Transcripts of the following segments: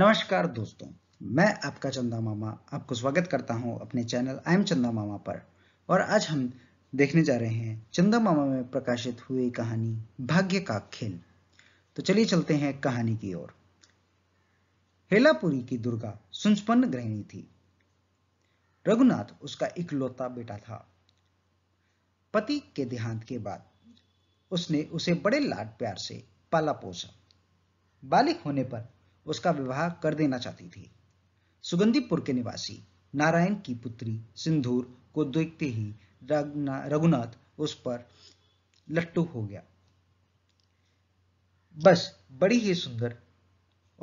नमस्कार दोस्तों मैं आपका चंदा मामा आपको स्वागत करता हूं अपने चैनल आई एम चंदा मामा पर और आज हम देखने जा रहे हैं चंदा मामा में प्रकाशित हुई कहानी भाग्य का खेल तो चलिए चलते हैं कहानी की ओर हेलापुरी की दुर्गा सुनस्पन्न गृहिणी थी रघुनाथ उसका इकलौता बेटा था पति के देहांत के बाद उसने उसे बड़े लाड प्यार से पाला पोसा बालिक होने पर उसका विवाह कर देना चाहती थी सुगंधीपुर के निवासी नारायण की पुत्री सिंधूर को देखते ही रघुनाथ उस पर लट्टू हो गया बस बड़ी ही सुंदर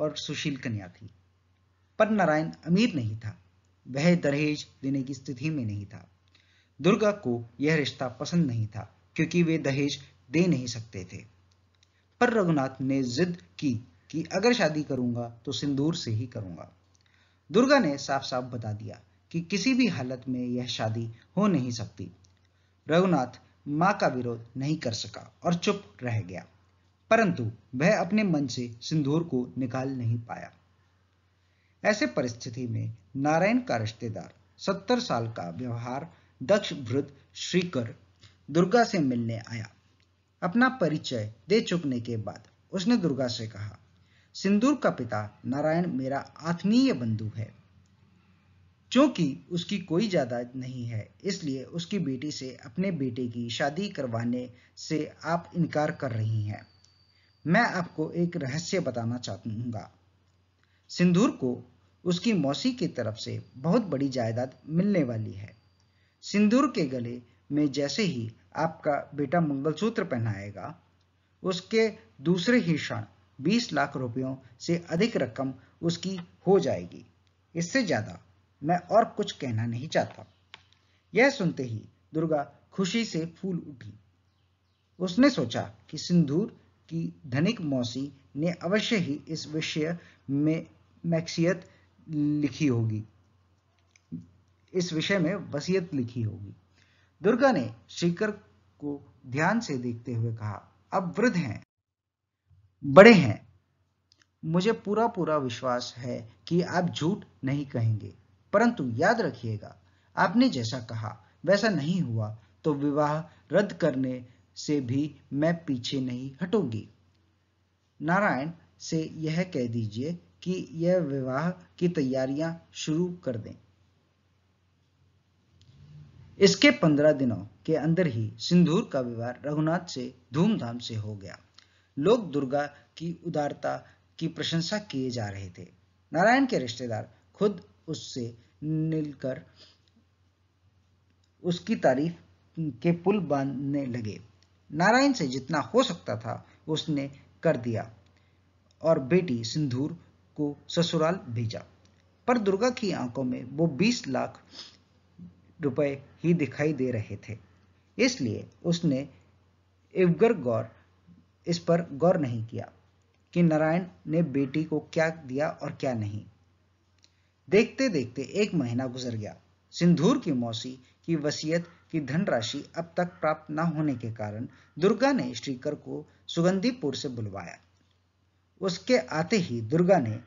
और सुशील कन्या थी पर नारायण अमीर नहीं था वह दहेज देने की स्थिति में नहीं था दुर्गा को यह रिश्ता पसंद नहीं था क्योंकि वे दहेज दे नहीं सकते थे पर रघुनाथ ने जिद की कि अगर शादी करूंगा तो सिंदूर से ही करूंगा दुर्गा ने साफ साफ बता दिया कि किसी भी हालत में यह शादी हो नहीं सकती रघुनाथ मां का विरोध नहीं कर सका और चुप रह गया परंतु वह अपने मन से सिंदूर को निकाल नहीं पाया ऐसे परिस्थिति में नारायण का रिश्तेदार सत्तर साल का व्यवहार दक्ष वृद्ध श्रीकर दुर्गा से मिलने आया अपना परिचय दे चुकने के बाद उसने दुर्गा से कहा सिंदूर का पिता नारायण मेरा आत्मीय बंधु है क्योंकि उसकी कोई जायदाद नहीं है इसलिए उसकी बेटी से अपने बेटे की शादी करवाने से आप इनकार कर रही हैं मैं आपको एक रहस्य बताना हूँ सिंदूर को उसकी मौसी की तरफ से बहुत बड़ी जायदाद मिलने वाली है सिंदूर के गले में जैसे ही आपका बेटा मंगलसूत्र पहनाएगा उसके दूसरे ही क्षण बीस लाख रुपयों से अधिक रकम उसकी हो जाएगी इससे ज़्यादा मैं और कुछ कहना नहीं चाहता यह सुनते ही दुर्गा खुशी से फूल उठी उसने सोचा कि सिंदूर की धनिक मौसी ने अवश्य ही इस विषय में मैक्सियत लिखी होगी इस विषय में वसीयत लिखी होगी दुर्गा ने शिखर को ध्यान से देखते हुए कहा अब वृद्ध हैं बड़े हैं मुझे पूरा पूरा विश्वास है कि आप झूठ नहीं कहेंगे परंतु याद रखिएगा आपने जैसा कहा वैसा नहीं हुआ तो विवाह रद्द करने से भी मैं पीछे नहीं हटूंगी नारायण से यह कह दीजिए कि यह विवाह की तैयारियां शुरू कर दें इसके पंद्रह दिनों के अंदर ही सिंदूर का विवाह रघुनाथ से धूमधाम से हो गया लोग दुर्गा की उदारता की प्रशंसा किए जा रहे थे नारायण के रिश्तेदार खुद उससे मिलकर उसकी तारीफ के पुल बांधने लगे नारायण से जितना हो सकता था उसने कर दिया और बेटी सिंधूर को ससुराल भेजा पर दुर्गा की आंखों में वो 20 लाख रुपए ही दिखाई दे रहे थे इसलिए उसने इवगर गौर इस पर गौर नहीं किया कि नारायण ने बेटी को क्या दिया और क्या नहीं देखते देखते एक महीना गुजर गया सिंधूर की मौसी की वसीयत की धनराशि अब तक प्राप्त न होने के कारण दुर्गा ने श्रीकर को सुगंधीपुर से बुलवाया उसके आते ही दुर्गा ने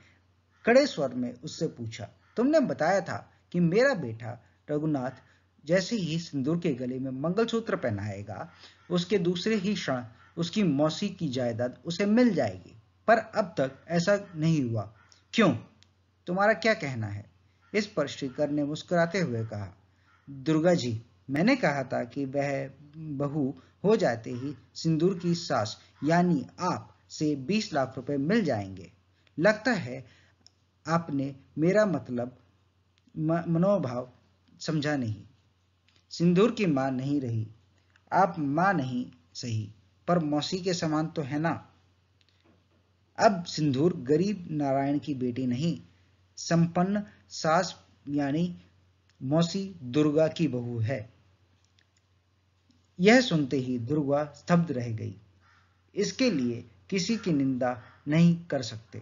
कड़े स्वर में उससे पूछा तुमने बताया था कि मेरा बेटा रघुनाथ जैसे ही सिंदूर के गले में मंगलसूत्र पहनाएगा उसके दूसरे ही क्षण उसकी मौसी की जायदाद उसे मिल जाएगी पर अब तक ऐसा नहीं हुआ क्यों तुम्हारा क्या कहना है इस पर श्रीकर ने मुस्कुराते हुए कहा दुर्गा जी मैंने कहा था कि वह बहू हो जाते ही सिंदूर की सास यानी आप से 20 लाख रुपए मिल जाएंगे लगता है आपने मेरा मतलब मनोभाव समझा नहीं सिंदूर की मां नहीं रही आप मां नहीं सही पर मौसी के समान तो है ना अब सिंदूर गरीब नारायण की बेटी नहीं संपन्न सास यानी मौसी दुर्गा की बहू है यह सुनते ही दुर्गा स्तब्ध रह गई इसके लिए किसी की निंदा नहीं कर सकते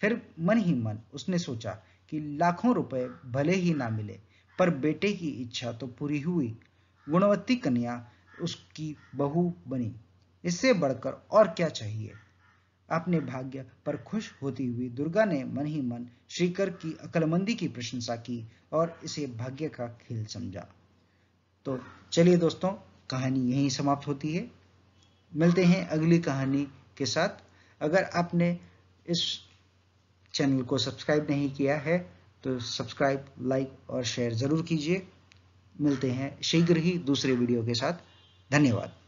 फिर मन ही मन उसने सोचा कि लाखों रुपए भले ही ना मिले पर बेटे की इच्छा तो पूरी हुई गुणवत्ती कन्या उसकी बहू बनी इससे बढ़कर और क्या चाहिए अपने भाग्य पर खुश होती हुई दुर्गा ने मन ही मन श्रीकर की अकलमंदी की प्रशंसा की और इसे भाग्य का खेल समझा तो चलिए दोस्तों कहानी यहीं समाप्त होती है मिलते हैं अगली कहानी के साथ अगर आपने इस चैनल को सब्सक्राइब नहीं किया है तो सब्सक्राइब लाइक और शेयर ज़रूर कीजिए मिलते हैं शीघ्र ही दूसरे वीडियो के साथ धन्यवाद